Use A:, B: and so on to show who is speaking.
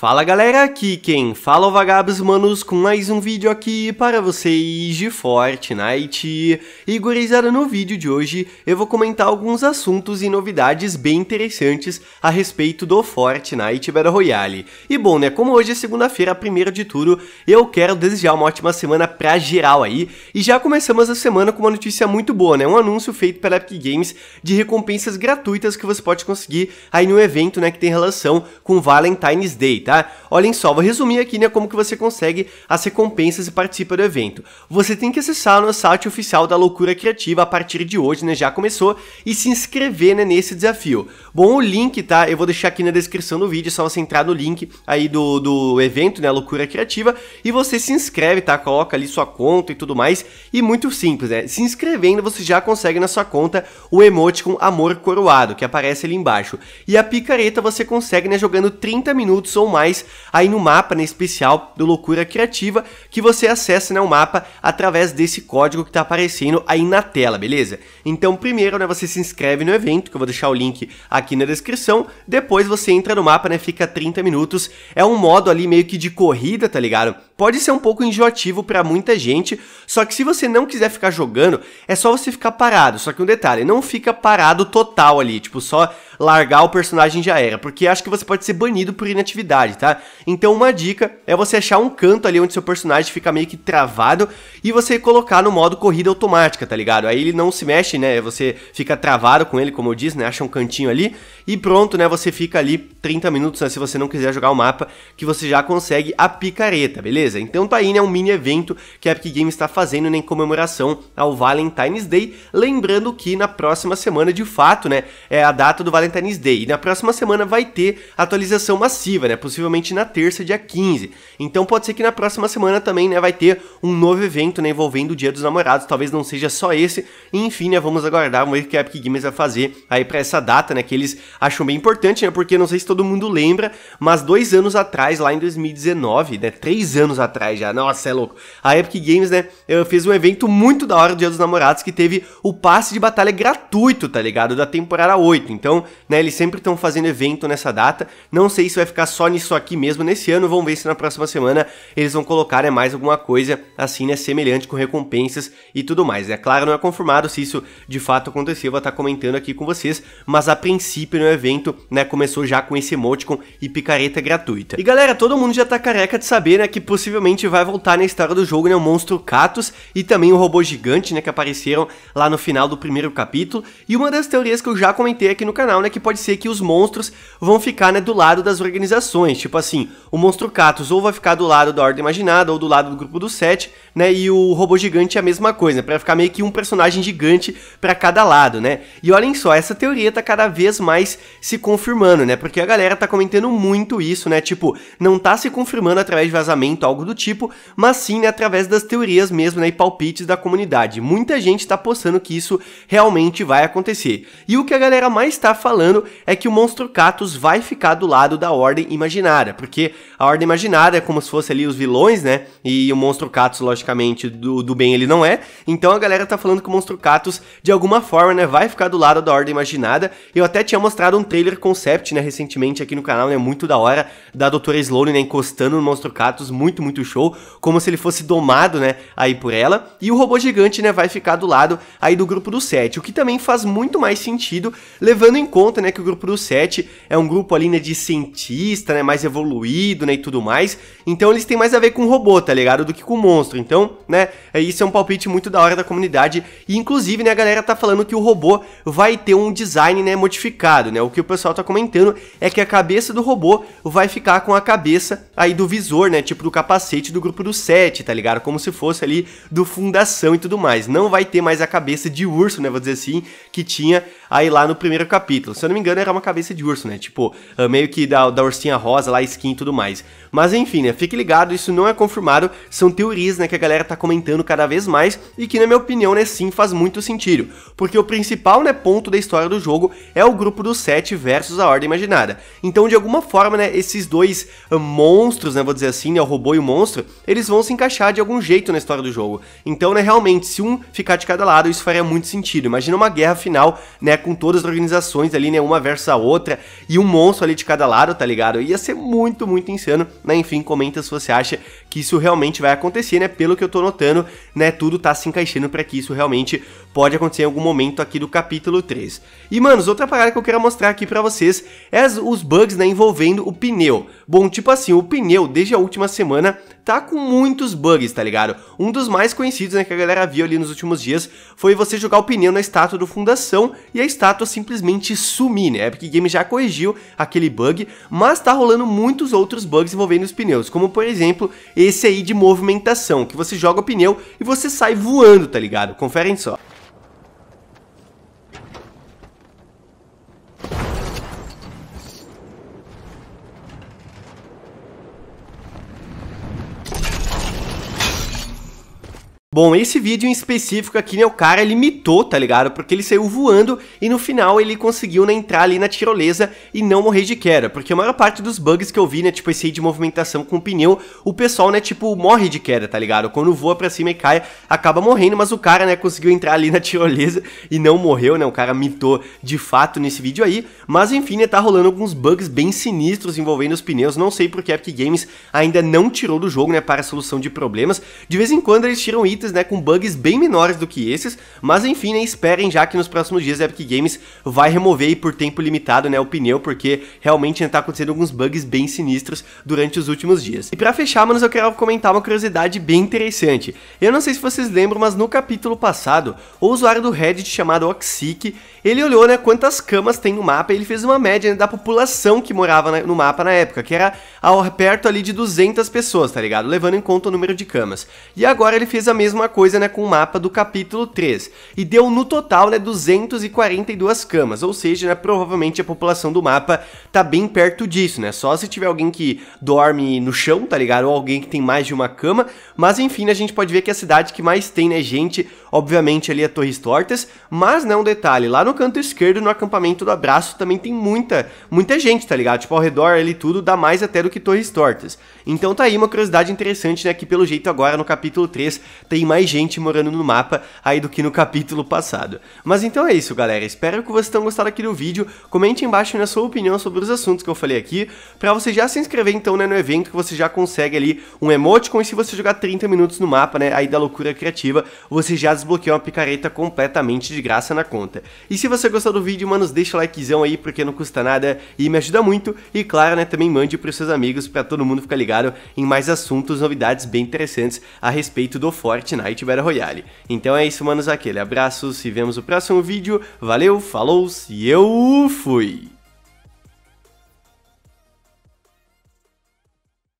A: Fala galera, aqui quem fala é o Vagabos Manos com mais um vídeo aqui para vocês de Fortnite. E gurizada, no vídeo de hoje eu vou comentar alguns assuntos e novidades bem interessantes a respeito do Fortnite Battle Royale. E bom né, como hoje é segunda-feira, primeiro de tudo, eu quero desejar uma ótima semana pra geral aí. E já começamos a semana com uma notícia muito boa né, um anúncio feito pela Epic Games de recompensas gratuitas que você pode conseguir aí no evento né, que tem relação com Valentine's Day, tá? that. Olhem só, vou resumir aqui né, como que você consegue as recompensas e participa do evento. Você tem que acessar o site oficial da Loucura Criativa a partir de hoje, né, já começou, e se inscrever né, nesse desafio. Bom, o link, tá, eu vou deixar aqui na descrição do vídeo, é só você entrar no link aí do, do evento, né, Loucura Criativa, e você se inscreve, tá, coloca ali sua conta e tudo mais, e muito simples, né, se inscrevendo você já consegue na sua conta o emote com amor coroado, que aparece ali embaixo. E a picareta você consegue, né, jogando 30 minutos ou mais aí no mapa né, especial do Loucura Criativa, que você acessa né, o mapa através desse código que está aparecendo aí na tela, beleza? Então primeiro né, você se inscreve no evento, que eu vou deixar o link aqui na descrição, depois você entra no mapa, né, fica 30 minutos, é um modo ali meio que de corrida, tá ligado? Pode ser um pouco enjoativo para muita gente, só que se você não quiser ficar jogando, é só você ficar parado, só que um detalhe, não fica parado total ali, tipo só largar o personagem já era, porque acho que você pode ser banido por inatividade, tá? Então uma dica é você achar um canto ali onde seu personagem fica meio que travado e você colocar no modo corrida automática, tá ligado? Aí ele não se mexe, né? Você fica travado com ele, como eu disse, né? Acha um cantinho ali e pronto, né? Você fica ali 30 minutos, né? Se você não quiser jogar o mapa, que você já consegue a picareta, beleza? Então tá aí, né? Um mini evento que a Epic Games está fazendo né, em comemoração ao Valentine's Day. Lembrando que na próxima semana, de fato, né? É a data do Valentine's Valentine's Day. E na próxima semana vai ter atualização massiva, né? Possivelmente na terça, dia 15. Então pode ser que na próxima semana também, né, vai ter um novo evento, né, envolvendo o Dia dos Namorados. Talvez não seja só esse. Enfim, né, vamos aguardar, vamos ver o que a Epic Games vai fazer aí para essa data, né, que eles acham bem importante, né? Porque não sei se todo mundo lembra, mas dois anos atrás, lá em 2019, né, três anos atrás já, nossa, é louco. A Epic Games, né, eh, fez um evento muito da hora o Dia dos Namorados que teve o passe de batalha gratuito, tá ligado? Da temporada 8. Então, né? Eles sempre estão fazendo evento nessa data. Não sei se vai ficar só nisso aqui mesmo nesse ano. Vamos ver se na próxima semana eles vão colocar né, mais alguma coisa assim, né? Semelhante com recompensas e tudo mais. É claro, não é confirmado se isso de fato aconteceu. Eu vou estar comentando aqui com vocês. Mas a princípio, no né, evento, né? Começou já com esse emoticon e picareta gratuita. E galera, todo mundo já tá careca de saber, né? Que possivelmente vai voltar na história do jogo, né? O monstro Katus e também o robô gigante, né? Que apareceram lá no final do primeiro capítulo. E uma das teorias que eu já comentei aqui no canal é que pode ser que os monstros vão ficar, né, do lado das organizações. Tipo assim, o Monstro Catus ou vai ficar do lado da Ordem Imaginada ou do lado do Grupo do Sete, né, e o Robô Gigante é a mesma coisa, para ficar meio que um personagem gigante para cada lado, né. E olhem só, essa teoria tá cada vez mais se confirmando, né, porque a galera tá comentando muito isso, né, tipo, não tá se confirmando através de vazamento, algo do tipo, mas sim, né, através das teorias mesmo, né, e palpites da comunidade. Muita gente tá postando que isso realmente vai acontecer. E o que a galera mais tá falando falando é que o Monstro Catus vai ficar do lado da Ordem Imaginária, porque a Ordem Imaginária é como se fosse ali os vilões, né? E o Monstro Catus, logicamente, do, do bem ele não é. Então a galera tá falando que o Monstro Catus, de alguma forma, né, vai ficar do lado da Ordem Imaginada. Eu até tinha mostrado um trailer concept, né, recentemente aqui no canal, né? Muito da hora, da Doutora Sloane, né, encostando no Monstro Catus, muito, muito show, como se ele fosse domado, né, aí por ela. E o robô gigante, né, vai ficar do lado aí do grupo do 7, o que também faz muito mais sentido, levando em conta conta, né, que o grupo do sete é um grupo ali, né, de cientista, né, mais evoluído, né, e tudo mais. Então eles têm mais a ver com robô, tá ligado? Do que com monstro. Então, né, é, isso é um palpite muito da hora da comunidade. E inclusive, né, a galera tá falando que o robô vai ter um design, né, modificado, né. O que o pessoal tá comentando é que a cabeça do robô vai ficar com a cabeça aí do visor, né, tipo do capacete do grupo do sete, tá ligado? Como se fosse ali do fundação e tudo mais. Não vai ter mais a cabeça de urso, né, vou dizer assim, que tinha aí lá no primeiro capítulo. Se eu não me engano, era uma cabeça de urso, né? Tipo, ah, meio que da, da ursinha rosa lá, skin e tudo mais. Mas enfim, né? Fique ligado, isso não é confirmado, são teorias, né, que a galera tá comentando cada vez mais e que, na minha opinião, né, sim, faz muito sentido. Porque o principal, né, ponto da história do jogo é o grupo dos sete versus a Ordem Imaginada. Então, de alguma forma, né, esses dois uh, monstros, né, vou dizer assim, né, o robô e o monstro, eles vão se encaixar de algum jeito na história do jogo. Então, né, realmente, se um ficar de cada lado, isso faria muito sentido. Imagina uma guerra final, né, com todas as organizações ali ali, né? Uma versus a outra. E um monstro ali de cada lado, tá ligado? Ia ser muito, muito insano. Né? Enfim, comenta se você acha que isso realmente vai acontecer, né? Pelo que eu tô notando, né? Tudo tá se encaixando para que isso realmente pode acontecer em algum momento aqui do capítulo 3. E, manos, outra parada que eu quero mostrar aqui para vocês é os bugs, né? Envolvendo o pneu. Bom, tipo assim, o pneu, desde a última semana, tá com muitos bugs, tá ligado? Um dos mais conhecidos né, que a galera viu ali nos últimos dias foi você jogar o pneu na estátua do Fundação e a estátua simplesmente sumir, né? Epic Games já corrigiu aquele bug, mas tá rolando muitos outros bugs envolvendo os pneus, como por exemplo esse aí de movimentação, que você joga o pneu e você sai voando, tá ligado? Conferem só. Bom, esse vídeo em específico aqui, o cara, ele mitou, tá ligado? Porque ele saiu voando e no final ele conseguiu né, entrar ali na tirolesa e não morrer de queda. Porque a maior parte dos bugs que eu vi, né, tipo esse aí de movimentação com o pneu, o pessoal, né, tipo, morre de queda, tá ligado? Quando voa pra cima e cai, acaba morrendo, mas o cara, né, conseguiu entrar ali na tirolesa e não morreu, né? O cara mitou de fato nesse vídeo aí. Mas enfim, né, tá rolando alguns bugs bem sinistros envolvendo os pneus. Não sei porque a Epic Games ainda não tirou do jogo, né, para solução de problemas. De vez em quando eles tiram itens feitas, né, com bugs bem menores do que esses, mas enfim, né, esperem já que nos próximos dias a Epic Games vai remover aí por tempo limitado, né, o pneu, porque realmente está acontecendo alguns bugs bem sinistros durante os últimos dias. E para fechar, manos, eu quero comentar uma curiosidade bem interessante. Eu não sei se vocês lembram, mas no capítulo passado, o usuário do Reddit chamado Oxic, ele olhou, né, quantas camas tem no mapa e ele fez uma média né, da população que morava no mapa na época, que era ao, perto ali de 200 pessoas, tá ligado? Levando em conta o número de camas. E agora ele fez a mesma mesma coisa né, com o mapa do capítulo 3. E deu no total né, 242 camas, ou seja, né, provavelmente a população do mapa tá bem perto disso, né? Só se tiver alguém que dorme no chão, tá ligado? Ou alguém que tem mais de uma cama. Mas enfim, né, a gente pode ver que é a cidade que mais tem né, gente, obviamente ali é Torres Tortas. Mas não, né, um detalhe, lá no canto esquerdo, no acampamento do Abraço, também tem muita, muita gente, tá ligado? Tipo, ao redor ali tudo dá mais até do que Torres Tortas. Então tá aí uma curiosidade interessante, né? Que pelo jeito agora no capítulo 3 tem tem mais gente morando no mapa aí do que no capítulo passado. Mas então é isso, galera. Espero que vocês tenham gostado aqui do vídeo. Comente embaixo na sua opinião sobre os assuntos que eu falei aqui, para você já se inscrever então né, no evento que você já consegue ali um emoticon e se você jogar 30 minutos no mapa, né, aí da loucura criativa, você já desbloqueia uma picareta completamente de graça na conta. E se você gostou do vídeo, mano, deixa o likezão aí porque não custa nada e me ajuda muito. E claro, né, também mande para seus amigos para todo mundo ficar ligado em mais assuntos, novidades bem interessantes a respeito do Forte Fortnite Battle Royale. Então é isso, manos, aquele abraço, se vemos no próximo vídeo, valeu, falou e eu fui!